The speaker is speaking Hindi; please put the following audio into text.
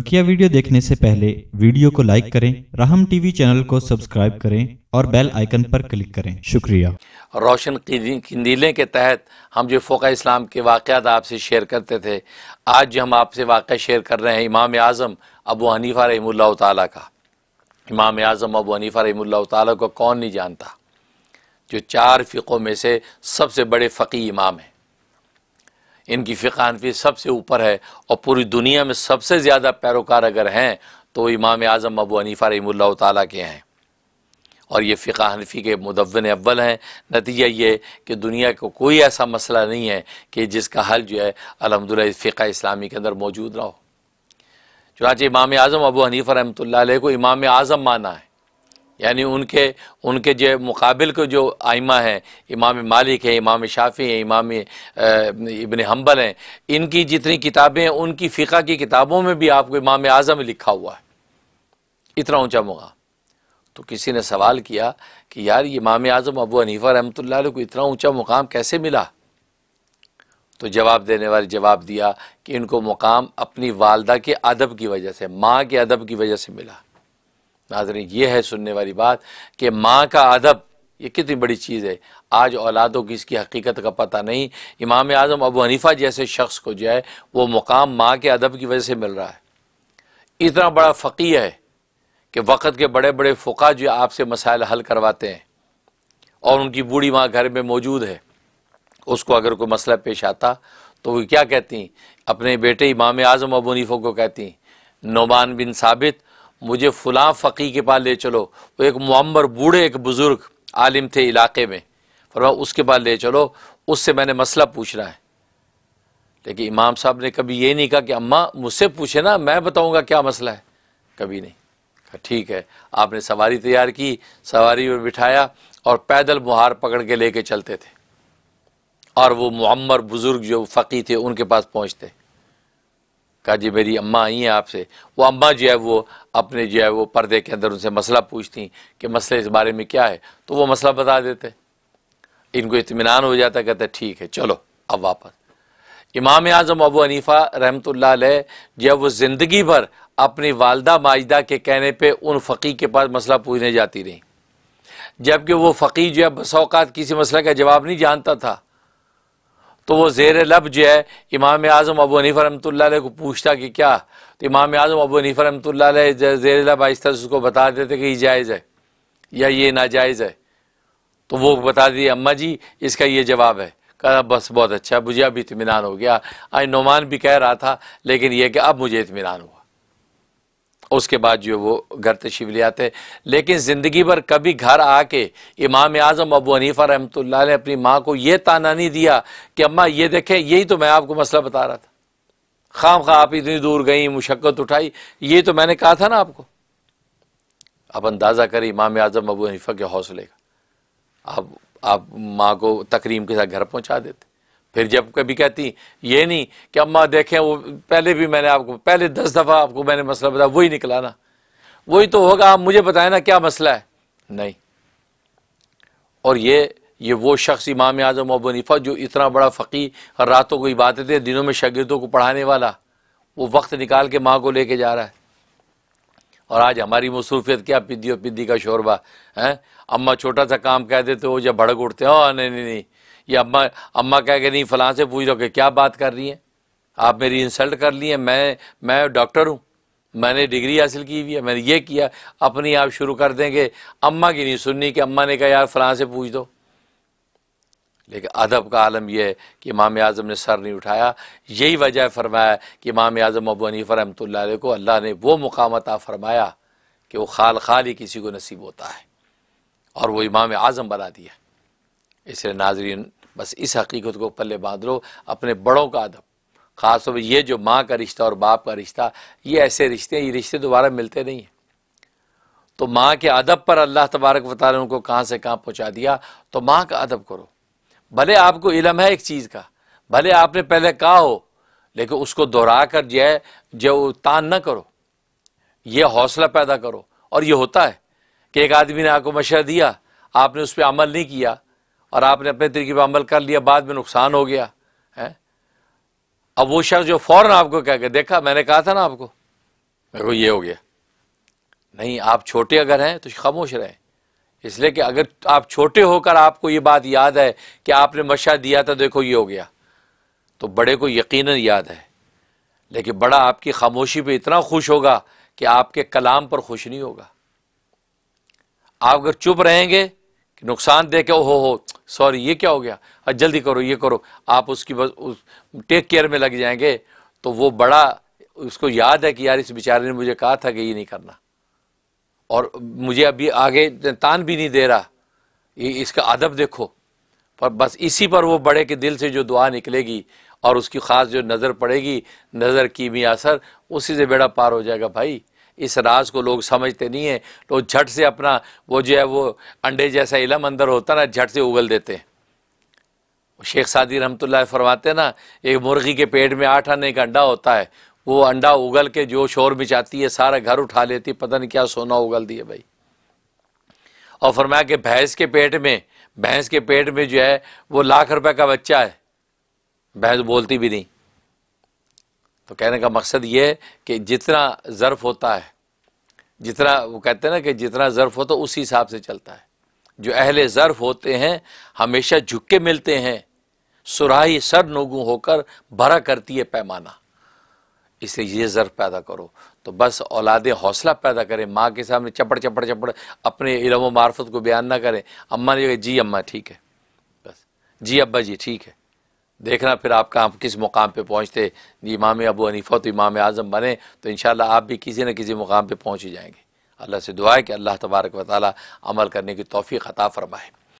बकिया वीडियो देखने से पहले वीडियो को लाइक करें राहम टीवी चैनल को सब्सक्राइब करें और बेल आइकन पर क्लिक करें शुक्रिया रोशन कंदीले के तहत हम जो फ़ोका इस्लाम के वाक़ात आपसे शेयर करते थे आज जो हम आपसे वाक़ शेयर कर रहे हैं इमाम आज़म अबू हनीफ़ा रही ताला का इमाम आज़म अबू हनीफ़ा रही ताला को कौन नहीं जानता जो चार फ़िकों में से सबसे बड़े फ़की इमाम हैं इनकी फ़िका हनफी सबसे ऊपर है और पूरी दुनिया में सबसे ज़्यादा पैरोकार अगर हैं तो इमाम आज़म अबू हनीफ़ा रही ताली के हैं और ये फ़िका हनफी के मुदवन अव्वल हैं नतीजा ये कि दुनिया को कोई ऐसा मसला नहीं है कि जिसका हल जो है अलहमदिल्ला फ़िका इस्लामी के अंदर मौजूद रहो चुनाच इमाम आज़म अबू हनीफ़ा रहमत को इमाम आज़म माना है यानी उनके उनके जो मुकाबिल को जो आइमा हैं इमाम मालिक हैं इमाम शाफ़ी हैं इमाम इबन हम्बल हैं इनकी जितनी किताबें हैं उनकी फ़िका की किताबों में भी आपको इमाम आज़म लिखा हुआ है इतना ऊँचा मुकाम तो किसी ने सवाल किया कि यार इमाम आज़म अबू अनीफा रहमत को इतना ऊँचा मुकाम कैसे मिला तो जवाब देने वाले जवाब दिया कि इनको मुकाम अपनी वालदा के अदब की वजह से माँ के अदब की वजह से मिला नाजरीन ये है सुनने वाली बात कि माँ का अदब ये कितनी बड़ी चीज़ है आज औलादों की इसकी हकीकत का पता नहीं इमाम आज़म अबू हनीफ़ा जैसे शख्स को जो है वो मुकाम माँ के अदब की वजह से मिल रहा है इतना बड़ा फ़कीह है कि वक़्त के बड़े बड़े फ़ुका जो आपसे मसाइल हल करवाते हैं और उनकी बूढ़ी माँ घर में मौजूद है उसको अगर कोई मसला पेश आता तो वो क्या कहती अपने बेटे इमाम आज़म अबू हनीफा को कहती नोमान बिन साबित मुझे फ़लाँ फ़की के पास ले चलो वो एक मम्बर बूढ़े एक बुज़ुर्ग आलिम थे इलाके में फरमा उसके पास ले चलो उससे मैंने मसला पूछना है लेकिन इमाम साहब ने कभी ये नहीं कहा कि अम्मा मुझसे पूछे ना मैं बताऊँगा क्या मसला है कभी नहीं कहा ठीक है आपने सवारी तैयार की सवारी में बिठाया और पैदल मुहार पकड़ के लेके चलते थे और वो मम्बर बुज़ुर्ग जो फ़की थे उनके पास पहुँचते कहा जी मेरी अम्मा आई हैं आपसे वो अम्मा जो है वो अपने जो है वो पर्दे के अंदर उनसे मसला पूछती कि मसले इस बारे में क्या है तो वो मसला बता देते इनको इतमान हो जाता कहते ठीक है चलो अब वापस इमाम आज़म अबू हनीफ़ा रहमत जब वो ज़िंदगी भर अपनी वालदा माजदा के कहने पर उन फ़कीर के पास मसला पूछने जाती रहीं जबकि वो फ़कीर जो है बसौकात किसी मसले का जवाब नहीं जानता था तो वो जेर लब जो है इमाम आज़म अबू हनीफ रमतल्ला को पूछता कि क्या तो इमाम आज़म अबू हनीफ रमतल्ला जेर लब आहिस्ता उसको बता देते कि ये जायज़ है या ये नाजायज़ है तो वो बता दिए अम्मा जी इसका ये जवाब है कह बस बहुत अच्छा मुझे अब इतमान हो गया आज नुमान भी कह रहा था लेकिन यह कि अब मुझे इतमान हो उसके बाद जो वो घर तशीव ले आते लेकिन ज़िंदगी भर कभी घर आके इमाम आज़म अबू हनीफ़ा रहमत ने अपनी माँ को ये ताना नहीं दिया कि अम्मा ये देखें यही तो मैं आपको मसला बता रहा था खाम खा आप इतनी दूर गई मुशक्क़त उठाई ये तो मैंने कहा था ना आपको आप अंदाज़ा करें इमाम आज़म अबू हनीफ़ा के हौसले का आप आप माँ को तकरीम के साथ घर पहुँचा देते फिर जब कभी कहती ये नहीं कि अम्मा देखें वो पहले भी मैंने आपको पहले दस दफ़ा आपको मैंने मसला बताया वही निकला ना वही तो होगा आप मुझे बताए ना क्या मसला है नहीं और ये ये वो शख्स इमाम आजम अबनीफा जो इतना बड़ा फ़की और रातों को इबादत है दिनों में शागिदों को पढ़ाने वाला वो वक्त निकाल के माँ को लेके जा रहा है और आज हमारी मसरूफियत क्या पिद्दी और पिद्दी का शोरबा है अम्मा छोटा सा काम कह देते हो जब भड़क उठते हो हाँ, नहीं नहीं नहीं ये अम्मा अम्मा कह के नहीं फ़लाँ से पूछ लो कि क्या बात कर रही हैं आप मेरी इंसल्ट कर लिए मैं मैं डॉक्टर हूँ मैंने डिग्री हासिल की हुई है मैंने ये किया अपनी आप शुरू कर देंगे अम्मा की नहीं सुननी कि अम्मा ने कहा यार फ़लाँ से पूछ दो लेकिन अदब का आलम यह है कि इमाम आज़म ने सर नहीं उठाया यही वजह फरमाया कि इमाम आज़म अबू हनीफ़ रमतल्ला को अल्लाह ने वो मुकाम अता फरमाया कि वो खाल खाल ही किसी को नसीब होता है और वो इमाम आज़म बना दिया इसलिए नाजरीन बस इस हकीकत को पल्ले बांध लो अपने बड़ों का अदब ख़ासतौर पर यह जो माँ का रिश्ता और बाप का रिश्ता ये ऐसे रिश्ते ये रिश्ते दोबारा मिलते नहीं हैं तो माँ के अदब पर अल्लाह तबारक वाली उनको कहाँ से कहाँ पहुँचा दिया तो माँ का अदब करो भले आपको इलम है एक चीज़ का भले आपने पहले कहा हो लेकिन उसको दोहरा कर जो है जो तान ना करो ये हौसला पैदा करो और ये होता है कि एक आदमी ने आपको मशा दिया आपने उस पर अमल नहीं किया और आपने अपने तरीके पर अमल कर लिया बाद में नुकसान हो गया है अब वो शख्स जो फौरन आपको कह के देखा मैंने कहा था ना आपको मेरे को ये हो गया नहीं आप छोटे अगर हैं तो खामोश रहें इसलिए कि अगर आप छोटे होकर आपको ये बात याद है कि आपने मशा दिया था देखो ये हो गया तो बड़े को यकीन याद है लेकिन बड़ा आपकी खामोशी पर इतना खुश होगा कि आपके कलाम पर खुश नहीं होगा आप अगर चुप रहेंगे नुकसान दे के ओहो हो सॉरी ये क्या हो गया अब जल्दी करो ये करो आप उसकी बस उस टेक केयर में लग जाएंगे तो वो बड़ा उसको याद है कि यार इस बेचारे ने मुझे कहा था कि ये नहीं करना और मुझे अभी आगे तान भी नहीं दे रहा ये इसका अदब देखो पर बस इसी पर वो बड़े के दिल से जो दुआ निकलेगी और उसकी ख़ास जो नज़र पड़ेगी नज़र की भी असर उसी से बेड़ा पार हो जाएगा भाई इस राज को लोग समझते नहीं हैं लोग झट से अपना वो जो है वो अंडे जैसा इलम अंदर होता ना झट से उगल देते हैं शेख सादी ला फरमाते ना एक मुर्गी के पेट में आठ आने का अंडा होता है वो अंडा उगल के जो शोर मचाती है सारा घर उठा लेती पता नहीं क्या सोना उगल दिया भाई और फरमाया कि भैंस के पेट में भैंस के पेट में जो है वो लाख रुपए का बच्चा है भैंस बोलती भी नहीं तो कहने का मकसद ये है कि जितना ज़र्फ़ होता है जितना वो कहते हैं ना कि जितना ज़र्फ़ होता तो है उसी हिसाब से चलता है जो अहले ज़र्फ़ होते हैं हमेशा झुक के मिलते हैं सुराही सर नोगू होकर भरा करती है पैमाना इसलिए ये ज़र्फ़ पैदा करो तो बस औलादें हौसला पैदा करें माँ के सामने चपड़ चपड़ चपड़ अपने इलम मार्फत को बयान ना करें अम्मा ने जी अम्मा ठीक है बस जी अब्बा जी ठीक है देखना फिर आप कहाँ किस मुकाम पे पहुँचते इमाम अबू हनीफा तो इमाम आज़म बने तो इन आप भी किसी न किसी मुकाम पे पहुँच ही जाएंगे अल्लाह से दुआ है कि अल्लाह तबारक वाली अमल करने की तोफ़ी ख़ता फरमाए